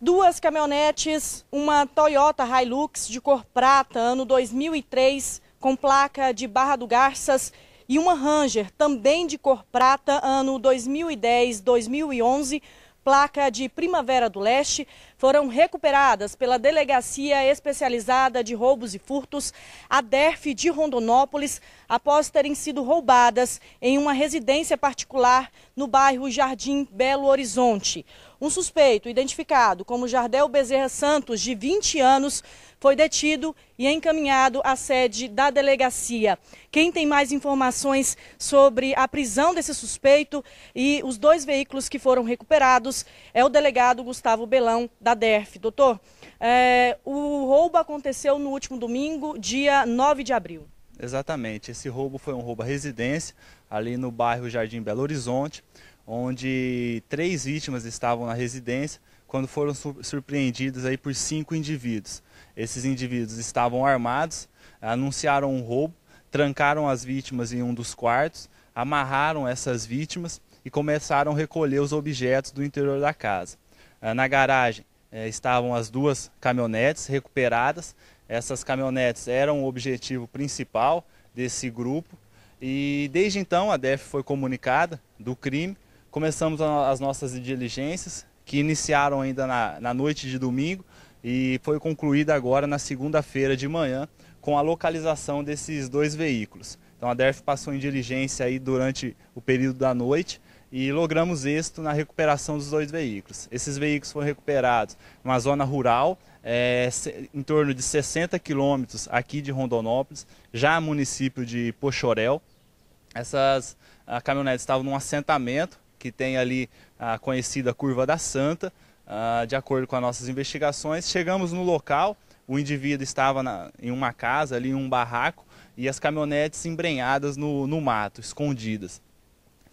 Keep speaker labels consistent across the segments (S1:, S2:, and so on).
S1: duas caminhonetes, uma Toyota Hilux de cor prata, ano 2003, com placa de Barra do Garças, e uma Ranger, também de cor prata, ano 2010-2011, placa de Primavera do Leste, foram recuperadas pela Delegacia Especializada de Roubos e Furtos, a DERF de Rondonópolis, após terem sido roubadas em uma residência particular no bairro Jardim Belo Horizonte. Um suspeito, identificado como Jardel Bezerra Santos, de 20 anos, foi detido e encaminhado à sede da delegacia. Quem tem mais informações sobre a prisão desse suspeito e os dois veículos que foram recuperados é o delegado Gustavo Belão, da da DERF. Doutor, é, o roubo aconteceu no último domingo, dia 9 de abril.
S2: Exatamente, esse roubo foi um roubo à residência, ali no bairro Jardim Belo Horizonte, onde três vítimas estavam na residência quando foram surpreendidas aí por cinco indivíduos. Esses indivíduos estavam armados, anunciaram um roubo, trancaram as vítimas em um dos quartos, amarraram essas vítimas e começaram a recolher os objetos do interior da casa. Ah, na garagem é, estavam as duas caminhonetes recuperadas. Essas caminhonetes eram o objetivo principal desse grupo. E desde então a DEF foi comunicada do crime. Começamos as nossas diligências, que iniciaram ainda na, na noite de domingo e foi concluída agora na segunda-feira de manhã com a localização desses dois veículos. Então a DERF passou em diligência aí durante o período da noite e logramos êxito na recuperação dos dois veículos. Esses veículos foram recuperados numa zona rural, é, em torno de 60 quilômetros aqui de Rondonópolis, já município de Pochorel. Essas caminhonetes estavam num assentamento que tem ali a conhecida Curva da Santa. Ah, de acordo com as nossas investigações, chegamos no local, o indivíduo estava na, em uma casa, ali em um barraco, e as caminhonetes embrenhadas no, no mato, escondidas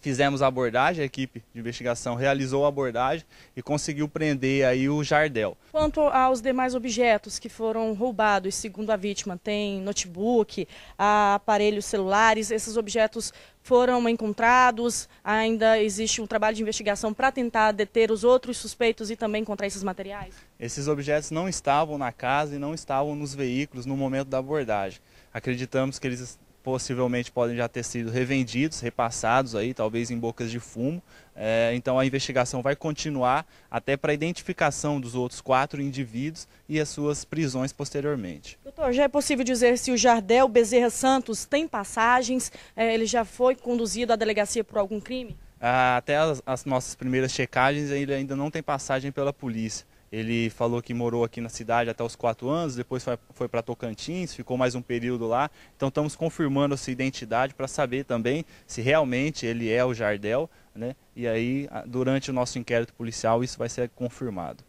S2: fizemos a abordagem, a equipe de investigação realizou a abordagem e conseguiu prender aí o Jardel.
S1: Quanto aos demais objetos que foram roubados, segundo a vítima, tem notebook, aparelhos celulares, esses objetos foram encontrados, ainda existe um trabalho de investigação para tentar deter os outros suspeitos e também encontrar esses materiais?
S2: Esses objetos não estavam na casa e não estavam nos veículos no momento da abordagem. Acreditamos que eles possivelmente podem já ter sido revendidos, repassados aí, talvez em bocas de fumo. É, então a investigação vai continuar até para a identificação dos outros quatro indivíduos e as suas prisões posteriormente.
S1: Doutor, já é possível dizer se o Jardel Bezerra Santos tem passagens? É, ele já foi conduzido à delegacia por algum crime?
S2: Ah, até as, as, nossas primeiras checagens, ele ainda não tem passagem pela polícia. Ele falou que morou aqui na cidade até os quatro anos, depois foi, foi para Tocantins, ficou mais um período lá. Então estamos confirmando essa identidade para saber também se realmente ele é o Jardel, né? E aí, durante o nosso inquérito policial, isso vai ser confirmado.